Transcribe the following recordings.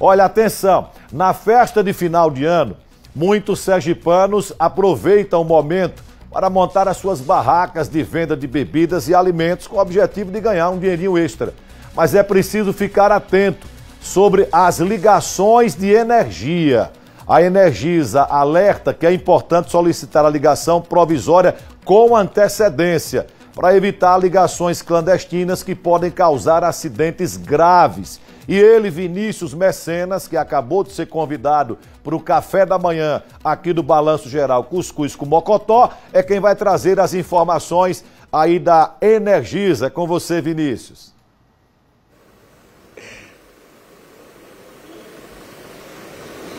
Olha, atenção, na festa de final de ano, muitos sergipanos aproveitam o momento para montar as suas barracas de venda de bebidas e alimentos com o objetivo de ganhar um dinheirinho extra. Mas é preciso ficar atento sobre as ligações de energia. A Energisa alerta que é importante solicitar a ligação provisória com antecedência para evitar ligações clandestinas que podem causar acidentes graves. E ele, Vinícius Mecenas, que acabou de ser convidado para o café da manhã aqui do Balanço Geral Cuscuz com Mocotó, é quem vai trazer as informações aí da Energisa. É com você, Vinícius.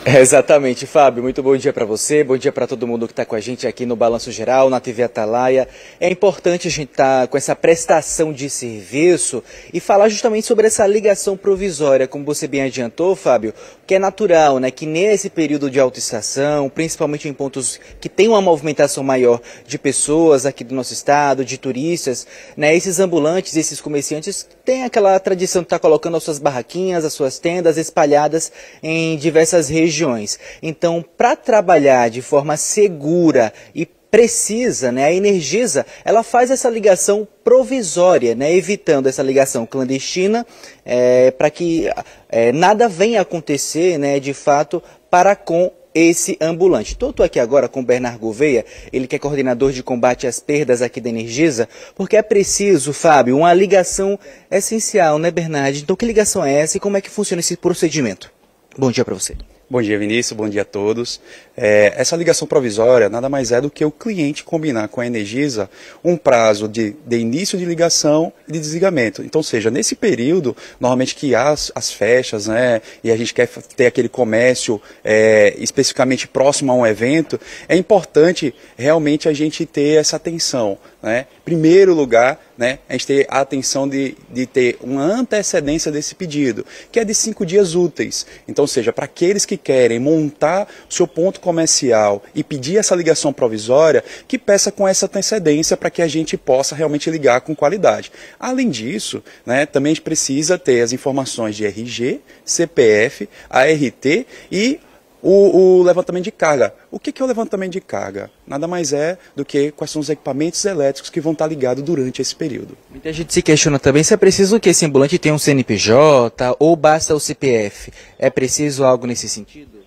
Exatamente, Fábio. Muito bom dia para você, bom dia para todo mundo que está com a gente aqui no Balanço Geral, na TV Atalaia. É importante a gente estar tá com essa prestação de serviço e falar justamente sobre essa ligação provisória, como você bem adiantou, Fábio, que é natural, né? Que nesse período de autoestação, principalmente em pontos que tem uma movimentação maior de pessoas aqui do nosso estado, de turistas, né? Esses ambulantes, esses comerciantes têm aquela tradição de estar tá colocando as suas barraquinhas, as suas tendas espalhadas em diversas regiões regiões. Então, para trabalhar de forma segura e precisa, né, a Energisa, ela faz essa ligação provisória, né, evitando essa ligação clandestina, é, para que é, nada venha acontecer, né, de fato, para com esse ambulante. Então, estou é aqui agora com o Bernardo Gouveia, ele que é coordenador de combate às perdas aqui da Energisa, porque é preciso, Fábio, uma ligação essencial, né, Bernardo? Então, que ligação é essa e como é que funciona esse procedimento? Bom dia para você. Bom dia, Vinícius. Bom dia a todos. É, essa ligação provisória nada mais é do que o cliente combinar com a Energisa um prazo de, de início de ligação e de desligamento. Então, seja, nesse período, normalmente que há as, as fechas, né, e a gente quer ter aquele comércio é, especificamente próximo a um evento, é importante realmente a gente ter essa atenção. Né? Primeiro lugar, né, a gente ter a atenção de, de ter uma antecedência desse pedido, que é de cinco dias úteis. Então, seja, para aqueles que querem montar seu ponto comercial e pedir essa ligação provisória, que peça com essa antecedência para que a gente possa realmente ligar com qualidade. Além disso, né, também a gente precisa ter as informações de RG, CPF, ART e o, o, levantamento de carga. O que, que é o levantamento de carga? Nada mais é do que quais são os equipamentos elétricos que vão estar ligados durante esse período. Muita gente se questiona também se é preciso que esse ambulante tenha um CNPJ ou basta o CPF. É preciso algo nesse sentido?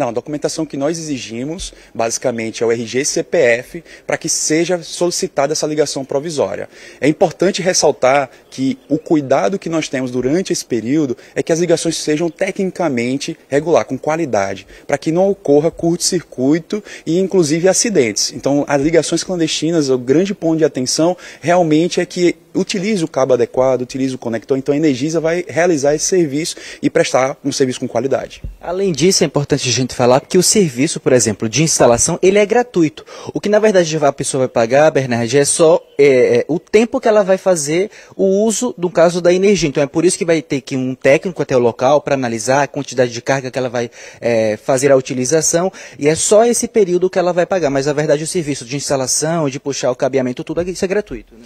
Não, a documentação que nós exigimos, basicamente, é o RG e CPF, para que seja solicitada essa ligação provisória. É importante ressaltar que o cuidado que nós temos durante esse período é que as ligações sejam tecnicamente regular, com qualidade, para que não ocorra curto-circuito e, inclusive, acidentes. Então, as ligações clandestinas, o grande ponto de atenção realmente é que utilize o cabo adequado, utilize o conector, então a Energisa vai realizar esse serviço e prestar um serviço com qualidade. Além disso, é importante a gente muito falar, porque o serviço, por exemplo, de instalação, ele é gratuito. O que na verdade a pessoa vai pagar, Bernard, é só é, é, o tempo que ela vai fazer o uso, no caso, da energia. Então é por isso que vai ter que um técnico até o local para analisar a quantidade de carga que ela vai é, fazer a utilização, e é só esse período que ela vai pagar. Mas na verdade o serviço de instalação, de puxar o cabeamento, tudo isso é gratuito. Né?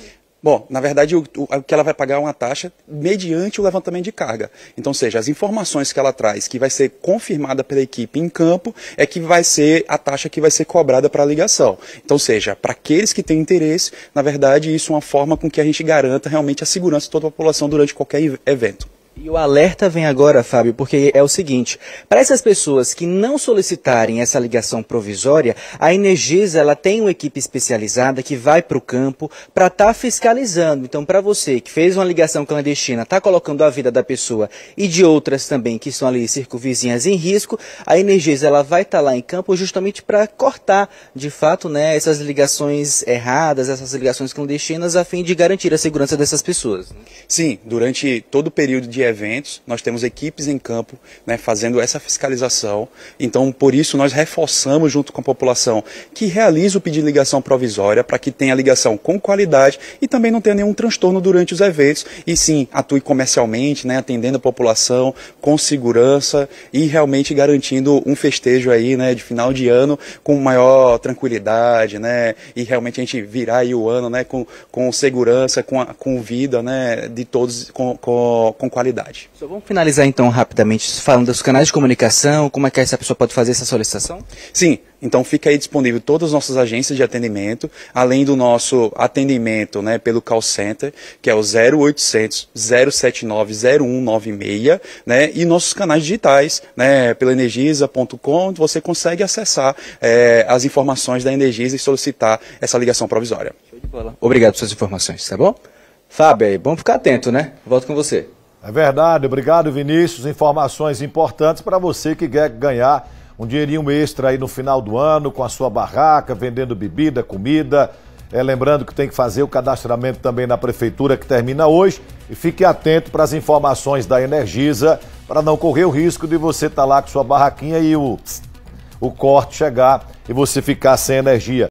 Bom, na verdade, o, o, que ela vai pagar é uma taxa mediante o levantamento de carga. Então, seja, as informações que ela traz, que vai ser confirmada pela equipe em campo, é que vai ser a taxa que vai ser cobrada para a ligação. Então, seja, para aqueles que têm interesse, na verdade, isso é uma forma com que a gente garanta realmente a segurança de toda a população durante qualquer evento. E o alerta vem agora, Fábio, porque é o seguinte: para essas pessoas que não solicitarem essa ligação provisória, a Energisa ela tem uma equipe especializada que vai para o campo para estar tá fiscalizando. Então, para você que fez uma ligação clandestina, está colocando a vida da pessoa e de outras também que estão ali circunvizinhas em risco, a Energisa ela vai estar tá lá em campo justamente para cortar, de fato, né, essas ligações erradas, essas ligações clandestinas, a fim de garantir a segurança dessas pessoas. Sim, durante todo o período de eventos, nós temos equipes em campo né, fazendo essa fiscalização. Então, por isso, nós reforçamos junto com a população que realiza o pedido de ligação provisória para que tenha ligação com qualidade e também não tenha nenhum transtorno durante os eventos e sim atue comercialmente, né, atendendo a população com segurança e realmente garantindo um festejo aí, né, de final de ano com maior tranquilidade, né, e realmente a gente virar aí o ano, né, com, com segurança, com, a, com vida, né, de todos com, com, com qualidade qualidade. Só vamos finalizar então rapidamente falando dos canais de comunicação, como é que essa pessoa pode fazer essa solicitação? Sim, então fica aí disponível todas as nossas agências de atendimento, além do nosso atendimento né, pelo call center, que é o 0800 079 0196, né, e nossos canais digitais, né, pela energisa.com, você consegue acessar é, as informações da Energisa e solicitar essa ligação provisória. Show de bola. Obrigado pelas informações, tá bom? Fábio, vamos bom ficar atento, né? Volto com você. É verdade, obrigado Vinícius. Informações importantes para você que quer ganhar um dinheirinho extra aí no final do ano com a sua barraca, vendendo bebida, comida. É, lembrando que tem que fazer o cadastramento também na prefeitura que termina hoje e fique atento para as informações da Energisa para não correr o risco de você estar tá lá com sua barraquinha e o, o corte chegar e você ficar sem energia.